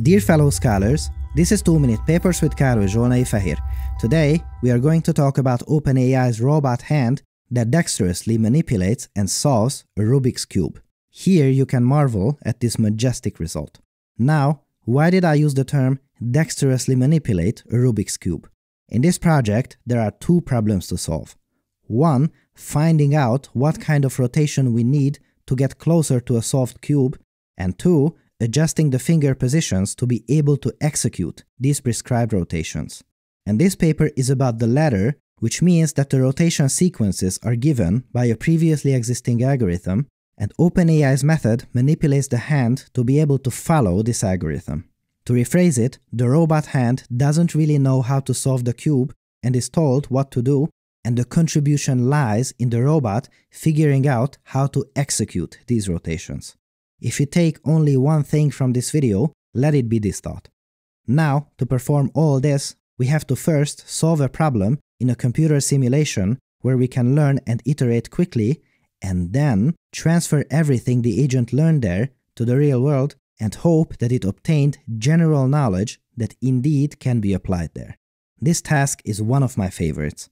Dear fellow scholars, this is 2 Minute Papers with Károly Zsolnai Fehir. Today, we are going to talk about OpenAI's robot hand that dexterously manipulates and solves a Rubik's Cube. Here you can marvel at this majestic result. Now, why did I use the term dexterously manipulate a Rubik's Cube? In this project, there are two problems to solve. One, finding out what kind of rotation we need to get closer to a solved cube, and two, adjusting the finger positions to be able to execute these prescribed rotations. And this paper is about the latter, which means that the rotation sequences are given by a previously existing algorithm, and OpenAI's method manipulates the hand to be able to follow this algorithm. To rephrase it, the robot hand doesn't really know how to solve the cube and is told what to do, and the contribution lies in the robot figuring out how to execute these rotations. If you take only one thing from this video, let it be this thought. Now, to perform all this, we have to first solve a problem in a computer simulation where we can learn and iterate quickly, and then transfer everything the agent learned there to the real world and hope that it obtained general knowledge that indeed can be applied there. This task is one of my favorites.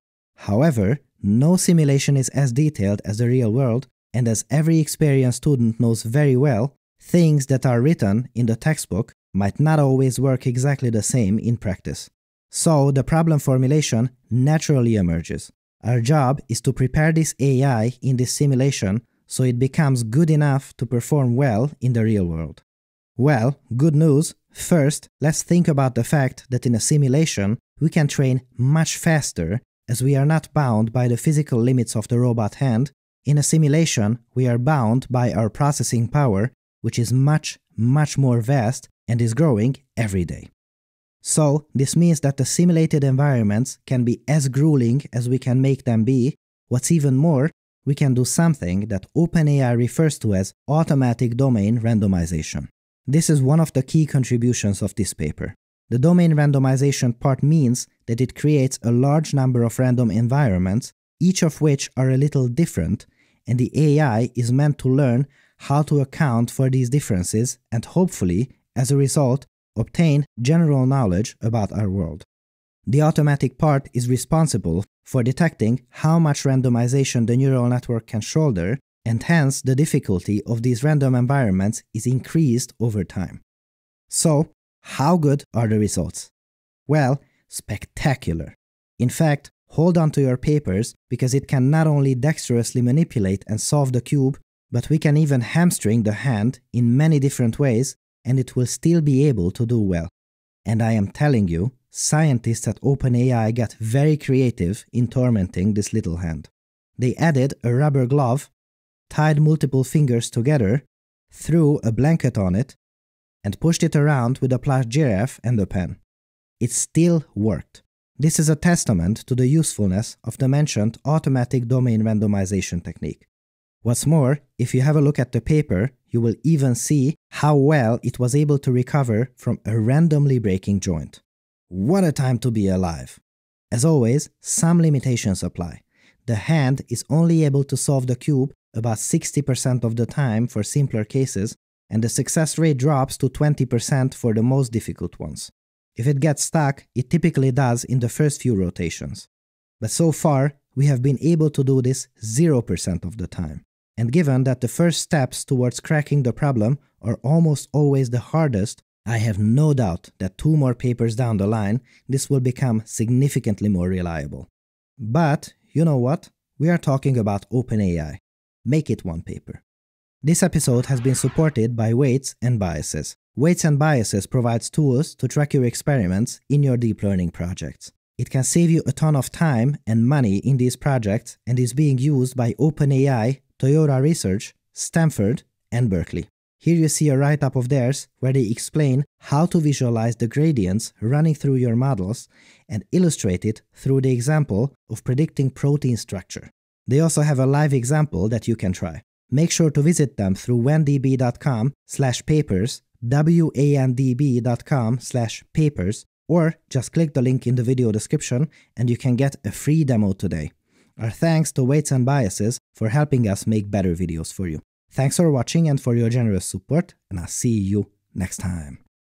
However, no simulation is as detailed as the real world, and as every experienced student knows very well, things that are written in the textbook might not always work exactly the same in practice. So the problem formulation naturally emerges. Our job is to prepare this AI in this simulation so it becomes good enough to perform well in the real world. Well, good news, first, let's think about the fact that in a simulation, we can train much faster as we are not bound by the physical limits of the robot hand in a simulation, we are bound by our processing power, which is much, much more vast and is growing every day. So, this means that the simulated environments can be as grueling as we can make them be. What's even more, we can do something that OpenAI refers to as automatic domain randomization. This is one of the key contributions of this paper. The domain randomization part means that it creates a large number of random environments each of which are a little different, and the AI is meant to learn how to account for these differences and hopefully, as a result, obtain general knowledge about our world. The automatic part is responsible for detecting how much randomization the neural network can shoulder, and hence the difficulty of these random environments is increased over time. So, how good are the results? Well, spectacular. In fact, Hold on to your papers because it can not only dexterously manipulate and solve the cube, but we can even hamstring the hand in many different ways and it will still be able to do well. And I am telling you, scientists at OpenAI got very creative in tormenting this little hand. They added a rubber glove, tied multiple fingers together, threw a blanket on it, and pushed it around with a plush giraffe and a pen. It still worked. This is a testament to the usefulness of the mentioned automatic domain randomization technique. What's more, if you have a look at the paper, you will even see how well it was able to recover from a randomly breaking joint. What a time to be alive! As always, some limitations apply. The hand is only able to solve the cube about 60% of the time for simpler cases, and the success rate drops to 20% for the most difficult ones. If it gets stuck, it typically does in the first few rotations. But so far, we have been able to do this 0% of the time. And given that the first steps towards cracking the problem are almost always the hardest, I have no doubt that two more papers down the line, this will become significantly more reliable. But, you know what? We are talking about OpenAI. Make it one paper. This episode has been supported by Weights and Biases. Weights and biases provides tools to track your experiments in your deep learning projects. It can save you a ton of time and money in these projects and is being used by OpenAI, Toyota Research, Stanford, and Berkeley. Here you see a write-up of theirs where they explain how to visualize the gradients running through your models and illustrate it through the example of predicting protein structure. They also have a live example that you can try. Make sure to visit them through wendb.com slash papers wandb.com slash papers or just click the link in the video description and you can get a free demo today. Our thanks to Weights and Biases for helping us make better videos for you. Thanks for watching and for your generous support, and I'll see you next time.